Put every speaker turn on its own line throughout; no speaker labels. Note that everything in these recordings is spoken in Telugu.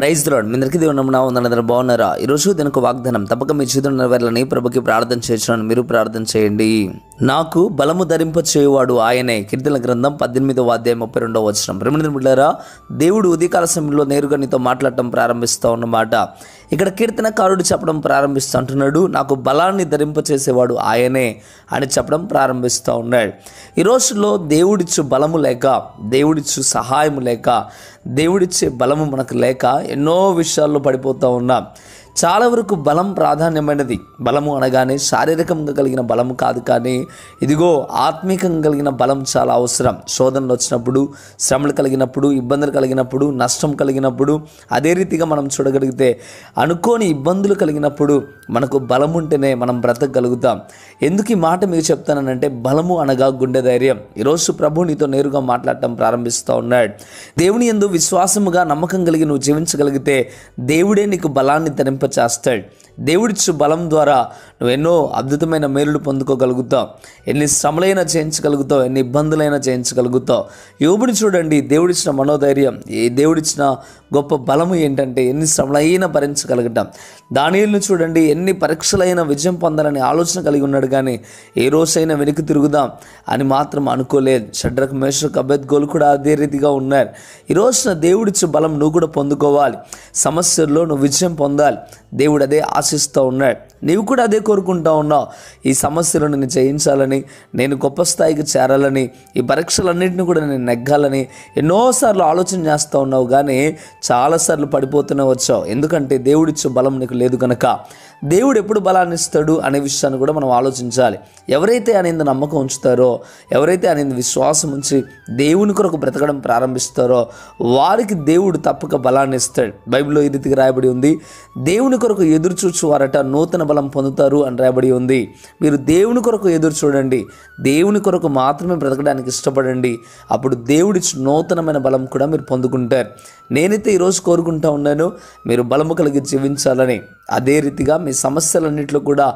ప్రైజ్ రోడ్ మీ అందరికీ దేవుడు నమ్మునా ఉందనందరూ బాగున్నారా ఈరోజు దీనికి వాగ్దానం తప్పక మీ చేతులు నెరవేర్లని ప్రభుకి ప్రార్థన చేసిన మీరు ప్రార్థన చేయండి నాకు బలము ధరింప చేయువాడు ఆయనే కీర్తన గ్రంథం పద్దెనిమిదవ అధ్యాయం ముప్పై రెండవ వచనం రెండు బిడ్డారా దేవుడు ఉదయకాల సమయంలో నేరుగా నీతో మాట్లాడటం ప్రారంభిస్తూ ఉన్నమాట ఇక్కడ కీర్తనకారుడు చెప్పడం ప్రారంభిస్తూ అంటున్నాడు నాకు బలాన్ని ధరింప చేసేవాడు ఆయనే అని చెప్పడం ప్రారంభిస్తూ ఉన్నాడు ఈ రోజుల్లో దేవుడిచ్చు బలము లేక దేవుడిచ్చు సహాయం లేక దేవుడిచ్చే బలము మనకు లేక ఎన్నో విషయాల్లో పడిపోతూ ఉన్నాం చాలా వరకు బలం ప్రాధాన్యమైనది బలము అనగానే శారీరకంగా కలిగిన బలము కాదు కానీ ఇదిగో ఆత్మీకంగా కలిగిన బలం చాలా అవసరం శోధనలు వచ్చినప్పుడు శ్రమలు కలిగినప్పుడు ఇబ్బందులు కలిగినప్పుడు నష్టం కలిగినప్పుడు అదే రీతిగా మనం చూడగలిగితే అనుకోని ఇబ్బందులు కలిగినప్పుడు మనకు బలం ఉంటేనే మనం బ్రతకగలుగుతాం ఎందుకు ఈ మాట మీకు చెప్తానంటే బలము అనగా గుండె ధైర్యం ఈరోజు ప్రభు నీతో నేరుగా మాట్లాడటం ప్రారంభిస్తూ ఉన్నాడు దేవుని ఎందు విశ్వాసముగా నమ్మకం కలిగి నువ్వు జీవించగలిగితే దేవుడే నీకు బలాన్ని తరింప Just as దేవుడిచ్చు బలం ద్వారా నువ్వు ఎన్నో అద్భుతమైన మేలులు పొందుకోగలుగుతావు ఎన్ని శ్రమలైనా చేయించగలుగుతావు ఎన్ని ఇబ్బందులైనా చేయించగలుగుతావు యోబుని చూడండి దేవుడిచ్చిన మనోధైర్యం ఈ దేవుడిచ్చిన గొప్ప బలము ఏంటంటే ఎన్ని శ్రమలైనా భరించగలగటం దానిని చూడండి ఎన్ని పరీక్షలైనా విజయం పొందాలని ఆలోచన కలిగి ఉన్నాడు కానీ ఏ రోజైనా వెనక్కి తిరుగుదాం అని మాత్రం అనుకోలేదు షడ్రక్ మేషక్ అభ్యత్ గోలు కూడా అదే రీతిగా ఉన్నారు ఈ రోజున దేవుడిచ్చు బలం నువ్వు కూడా పొందుకోవాలి సమస్యల్లో నువ్వు విజయం పొందాలి దేవుడు అదే ఆశ Francis net. నీవు కూడా అదే కోరుకుంటా ఉన్నావు ఈ సమస్యలు నేను జయించాలని నేను గొప్ప స్థాయికి చేరాలని ఈ పరీక్షలన్నింటినీ కూడా నేను నెగ్గాలని ఎన్నోసార్లు ఆలోచన చేస్తూ ఉన్నావు కానీ చాలాసార్లు పడిపోతూనే వచ్చావు ఎందుకంటే దేవుడిచ్చే బలం నీకు లేదు కనుక దేవుడు ఎప్పుడు బలాన్ని ఇస్తాడు అనే విషయాన్ని కూడా మనం ఆలోచించాలి ఎవరైతే అనేది నమ్మకం ఉంచుతారో ఎవరైతే ఆయన విశ్వాసం ఉంచి దేవుని కొరకు బ్రతకడం ప్రారంభిస్తారో వారికి దేవుడు తప్పక బలాన్ని ఇస్తాడు బైబిల్లో ఈ రీతికి రాయబడి ఉంది దేవుని కొరకు ఎదురు చూచువారట నూతన బలం పొందుతారు అని రాబడి ఉంది మీరు దేవుని కొరకు ఎదురు చూడండి దేవుని కొరకు మాత్రమే బ్రతకడానికి ఇష్టపడండి అప్పుడు దేవుడి నూతనమైన బలం కూడా మీరు పొందుకుంటారు నేనైతే ఈరోజు కోరుకుంటా ఉన్నాను మీరు బలము కలిగి జీవించాలని అదే రీతిగా మీ సమస్యలన్నింటిలో కూడా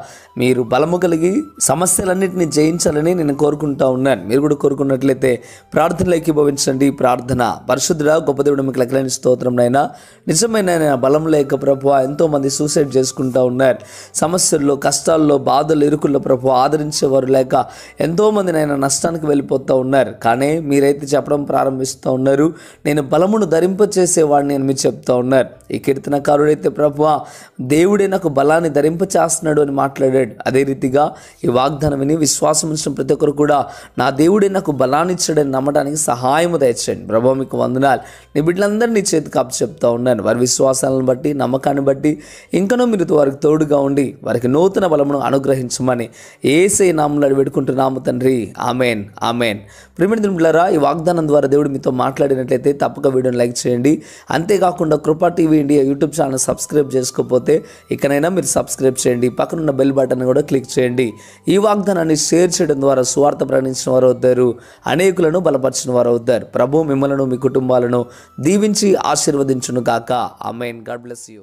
మీరు బలము కలిగి సమస్యలన్నింటినీ జయించాలని నేను కోరుకుంటా ఉన్నాను మీరు కూడా కోరుకున్నట్లయితే ప్రార్థనలు ఏకీభవించండి ప్రార్థన పరిశుద్ధుడా గొప్ప దేవుడు మీకు లెక్కలేని స్తోత్రం నైనా నిజమైన బలం లేక ప్రభు ఎంతోమంది సూసైడ్ చేసుకుంటా ఉన్నారు సమస్యల్లో కష్టాల్లో బాధలు ఇరుకుల్లో ప్రభు ఆదరించేవారు లేక ఎంతోమందినైనా నష్టానికి వెళ్ళిపోతూ ఉన్నారు కానీ మీరైతే చెప్పడం ప్రారంభిస్తూ ఉన్నారు నేను బలమును ధరింపచేసేవాడిని అని మీరు చెప్తా ఉన్నారు ఈ కీర్తనకారుడైతే ప్రభు దేవుడే నాకు బలాన్ని ధరింపచేస్తున్నాడు అని మాట్లాడాడు అదే రీతిగా ఈ వాగ్దానం విని విశ్వాసం ఉంచిన ప్రతి ఒక్కరు కూడా నా దేవుడే నాకు బలాన్ని ఇచ్చాడని నమ్మడానికి సహాయం దయచేయండి ప్రభు మీకు వందనాలు నీ బిడ్డలందరినీ చేతి కాపు చెప్తా ఉన్నాను వారి విశ్వాసాలను బట్టి నమ్మకాన్ని బట్టి ఇంకనో మీరు వారికి తోడుగా ఉండి వారికి నూతన బలమును అనుగ్రహించమని ఏసే నామంలో వేడుకుంటున్నాము తండ్రి ఆమెన్ ఆమెన్ ప్రిమిడిలారా ఈ వాగ్దానం ద్వారా దేవుడు మీతో మాట్లాడినట్లయితే తప్పక వీడియోని లైక్ చేయండి అంతేకాకుండా Kripa TV India YouTube channel subscribe చేసుకోకపోతే ఇకనైనా మీరు సబ్స్క్రైబ్ చేయండి పక్కనున్న బెల్ బటన్ కూడా క్లిక్ చేయండి ఈ వాగ్దానాన్ని షేర్ చేయడం ద్వారా స్వార్థ ప్రయాణించిన వారు అవుతారు అనేకులను బలపరిచిన వారు అవుతారు ప్రభు మిమ్మలను మీ కుటుంబాలను దీవించి ఆశీర్వదించును కాక ఆమెన్ గాడ్ బ్లెస్ యూ